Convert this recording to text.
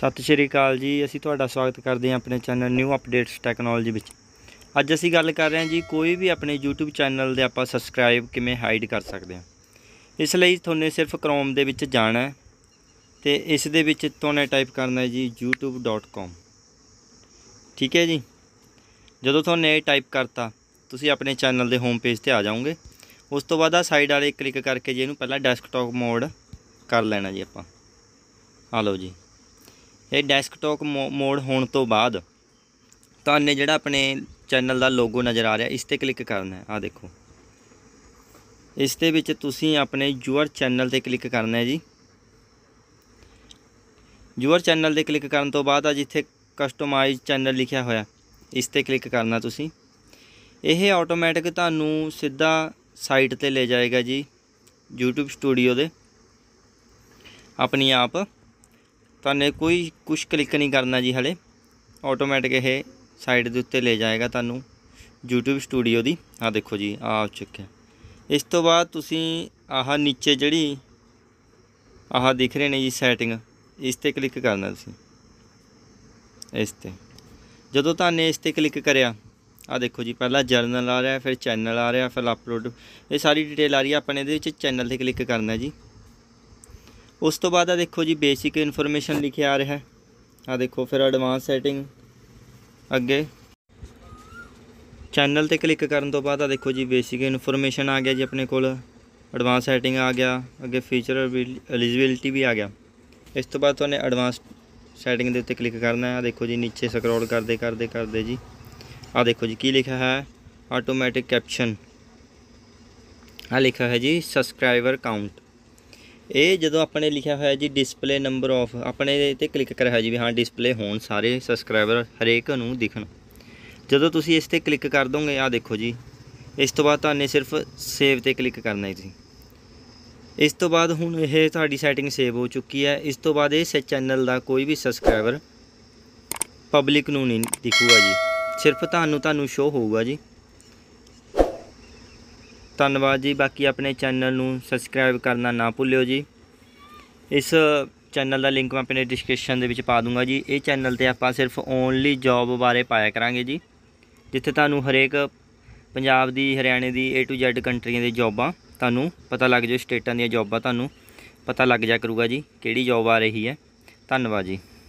ਸਤਿ ਸ਼੍ਰੀ ਅਕਾਲ ਜੀ ਅਸੀਂ ਤੁਹਾਡਾ ਸਵਾਗਤ ਕਰਦੇ ਹਾਂ ਆਪਣੇ ਚੈਨਲ ਨਿਊ ਅਪਡੇਟਸ ਟੈਕਨੋਲੋਜੀ ਵਿੱਚ ਅੱਜ ਅਸੀਂ ਗੱਲ ਕਰ ਰਹੇ ਹਾਂ ਜੀ ਕੋਈ ਵੀ ਆਪਣੇ YouTube ਚੈਨਲ ਦੇ ਆਪਾਂ ਸਬਸਕ੍ਰਾਈਬ ਕਿਵੇਂ ਹਾਈਡ ਕਰ ਸਕਦੇ ਹਾਂ ਇਸ ਲਈ ਤੁਹਾਨੂੰ ਸਿਰਫ ਕ੍ਰੋਮ ਦੇ ਵਿੱਚ ਜਾਣਾ ਹੈ ਤੇ ਇਸ ਦੇ ਵਿੱਚ ਤੁਹਾਨੂੰ ਟਾਈਪ ਕਰਨਾ ਹੈ ਜੀ youtube.com ਠੀਕ ਹੈ ਜੀ ਜਦੋਂ ਤੁਹਾਨੂੰ ਇਹ ਟਾਈਪ ਕਰਤਾ ਤੁਸੀਂ ਆਪਣੇ ਚੈਨਲ ਦੇ ਹੋਮ ਪੇਜ ਤੇ ਆ ਜਾਓਗੇ ਉਸ ਤੋਂ ਬਾਅਦ ਆ ਸਾਈਡ ਵਾਲੇ ਕਲਿੱਕ ਕਰਕੇ ਜੀ ਇਹਨੂੰ ਪਹਿਲਾਂ ਡੈਸਕਟਾਪ ਮੋਡ ਕਰ ਲੈਣਾ ਜੀ ਆਪਾਂ ਆ ਲਓ ਜੀ ਇਹ ਡੈਸਕਟੌਪ ਮੋਡ ਹੋਣ ਤੋਂ ਬਾਅਦ ਤੁਹਾਨੂੰ ਜਿਹੜਾ ਆਪਣੇ ਚੈਨਲ ਦਾ ਲੋਗੋ ਨਜ਼ਰ ਆ ਰਿਹਾ ਇਸ ਤੇ ਕਲਿੱਕ ਕਰਨਾ ਹੈ ਆ ਦੇਖੋ ਇਸ ਦੇ ਵਿੱਚ ਤੁਸੀਂ ਆਪਣੇ ਯੂਅਰ ਚੈਨਲ ਤੇ ਕਲਿੱਕ ਕਰਨਾ ਹੈ ਜੀ ਯੂਅਰ ਚੈਨਲ ਤੇ ਕਲਿੱਕ ਕਰਨ ਤੋਂ ਬਾਅਦ ਆ ਜਿੱਥੇ ਕਸਟਮਾਈਜ਼ ਚੈਨਲ ਲਿਖਿਆ ਹੋਇਆ ਇਸ ਤੇ ਕਲਿੱਕ ਕਰਨਾ ਤੁਸੀਂ ਇਹ ਆਟੋਮੈਟਿਕ ਤੁਹਾਨੂੰ ਸਿੱਧਾ ਸਾਈਟ ਤੇ ਲੈ ਜਾਏਗਾ ਜੀ YouTube ਸਟੂਡੀਓ ਦੇ ਆਪਣੀ ਆਪ ਤੁਹਾਨੂੰ ਕੋਈ ਕੁਝ ਕਲਿੱਕ ਨਹੀਂ ਕਰਨਾ ਜੀ ਹਲੇ ਆਟੋਮੈਟਿਕ ਇਹ ਸਾਈਡ ਦੇ ਉੱਤੇ ਲੈ ਜਾਏਗਾ ਤੁਹਾਨੂੰ YouTube ਸਟੂਡੀਓ ਦੀ ਆ ਦੇਖੋ ਜੀ ਆ ਆ ਚੁੱਕਿਆ ਇਸ ਤੋਂ ਬਾਅਦ ਤੁਸੀਂ ਆਹ ਨੀਚੇ ਜਿਹੜੀ ਆਹ ਦਿਖ ਰਹੇ ਨੇ ਜੀ ਸੈਟਿੰਗ ਇਸ ਤੇ ਕਲਿੱਕ ਕਰਨਾ ਤੁਸੀਂ ਇਸ ਤੇ ਜਦੋਂ ਤੁਹਾਨੂੰ ਇਸ ਤੇ ਕਲਿੱਕ ਕਰਿਆ ਆ ਦੇਖੋ ਜੀ ਪਹਿਲਾਂ ਜਰਨਲ ਆ ਰਿਹਾ ਫਿਰ ਚੈਨਲ ਆ ਰਿਹਾ ਫਿਰ ਅਪਲੋਡ ਇਹ ਸਾਰੀ ਡਿਟੇਲ ਆ ਰਹੀ ਆ ਆਪਣੇ ਦੇ ਇਹਦੇ ਵਿੱਚ ਚੈਨਲ ਤੇ ਕਲਿੱਕ ਕਰਨਾ ਜੀ ਉਸ ਤੋਂ ਬਾਅਦ ਆ ਦੇਖੋ ਜੀ ਬੇਸਿਕ ਇਨਫੋਰਮੇਸ਼ਨ ਲਿਖਿਆ ਆ ਰਿਹਾ ਆ ਦੇਖੋ ਫਿਰ ਐਡਵਾਂਸ ਸੈਟਿੰਗ ਅੱਗੇ ਚੈਨਲ ਤੇ ਕਲਿੱਕ ਕਰਨ ਤੋਂ ਬਾਅਦ ਆ ਦੇਖੋ ਜੀ ਬੇਸਿਕ ਇਨਫੋਰਮੇਸ਼ਨ ਆ ਗਿਆ ਜੀ ਆਪਣੇ ਕੋਲ ਐਡਵਾਂਸ ਸੈਟਿੰਗ ਆ ਗਿਆ ਅੱਗੇ ਫੀਚਰ ਐਲੀਜੀਬਿਲਟੀ ਵੀ ਆ ਗਿਆ ਇਸ ਤੋਂ ਬਾਅਦ ਤੁਹਾਨੂੰ ਐਡਵਾਂਸ ਸੈਟਿੰਗ ਦੇ ਉੱਤੇ ਕਲਿੱਕ ਕਰਨਾ ਹੈ ਆ ਦੇਖੋ ਜੀ ਨੀਚੇ ਸਕਰੋਲ ਕਰਦੇ ਕਰਦੇ ਕਰਦੇ ਜੀ ਆ ਦੇਖੋ ਜੀ ਕੀ ਲਿਖਿਆ ਹੈ ਆਟੋਮੈਟਿਕ ਕੈਪਸ਼ਨ ਆ ਲਿਖਿਆ ਹੈ ਜੀ ਸਬਸਕ੍ਰਾਈਬਰ ਕਾਊਂਟ ਇਹ ਜਦੋਂ ਆਪਣੇ ਲਿਖਿਆ ਹੋਇਆ ਜੀ ਡਿਸਪਲੇ ਨੰਬਰ ਆਫ ਆਪਣੇ ਤੇ ਕਲਿੱਕ ਕਰਿਆ ਹੋਇਆ ਜੀ ਵੀ ਹਾਂ ਡਿਸਪਲੇ ਹੋਣ ਸਾਰੇ ਸਬਸਕ੍ਰਾਈਬਰ ਹਰੇਕ ਨੂੰ ਦਿਖਣ ਜਦੋਂ ਤੁਸੀਂ ਇਸ ਤੇ ਕਲਿੱਕ ਕਰ ਦੋਗੇ ਆ ਦੇਖੋ ਜੀ ਇਸ ਤੋਂ ਬਾਅਦ ਤੁਹਾਨੂੰ ਸਿਰਫ ਸੇਵ ਤੇ ਕਲਿੱਕ ਕਰਨਾ ਹੈ ਜੀ ਇਸ ਤੋਂ ਬਾਅਦ ਹੁਣ ਇਹ ਤੁਹਾਡੀ ਸੈਟਿੰਗ ਸੇਵ ਹੋ ਚੁੱਕੀ ਹੈ ਇਸ ਤੋਂ ਬਾਅਦ ਇਸ ਚੈਨਲ ਦਾ ਕੋਈ ਵੀ ਸਬਸਕ੍ਰਾਈਬਰ ਪਬਲਿਕ ਨੂੰ ਨਹੀਂ ਦਿਖੂਗਾ ਜੀ ਸਿਰਫ ਤੁਹਾਨੂੰ ਤੁਹਾਨੂੰ ਸ਼ੋ ਹੋਊਗਾ ਜੀ ਧੰਨਵਾਦ ਜੀ ਬਾਕੀ ਆਪਣੇ ਚੈਨਲ ਨੂੰ ਸਬਸਕ੍ਰਾਈਬ ਕਰਨਾ ਨਾ ਭੁੱਲਿਓ ਜੀ ਇਸ ਚੈਨਲ ਦਾ ਲਿੰਕ ਮੈਂ ਆਪਣੇ ਡਿਸਕ੍ਰਿਪਸ਼ਨ ਦੇ ਵਿੱਚ ਪਾ ਦੂੰਗਾ ਜੀ ਇਹ ਚੈਨਲ ਤੇ ਆਪਾਂ ਸਿਰਫ ਓਨਲੀ ਜੌਬ ਬਾਰੇ ਪਾਇਆ ਕਰਾਂਗੇ ਜੀ ਜਿੱਥੇ ਤੁਹਾਨੂੰ ਹਰੇਕ ਪੰਜਾਬ ਦੀ ਹਰਿਆਣੇ ਦੀ A to Z ਕੰਟਰੀਆਂ ਦੀ ਜੌਬਾਂ ਤੁਹਾਨੂੰ ਪਤਾ ਲੱਗ ਜਾਓ ਸਟੇਟਾਂ ਦੀਆਂ ਜੌਬਾਂ ਤੁਹਾਨੂੰ ਪਤਾ ਲੱਗ ਜਾ ਕਰੂਗਾ ਜੀ ਕਿਹੜੀ ਜੌਬ ਆ ਰਹੀ ਹੈ ਧੰਨਵਾਦ ਜੀ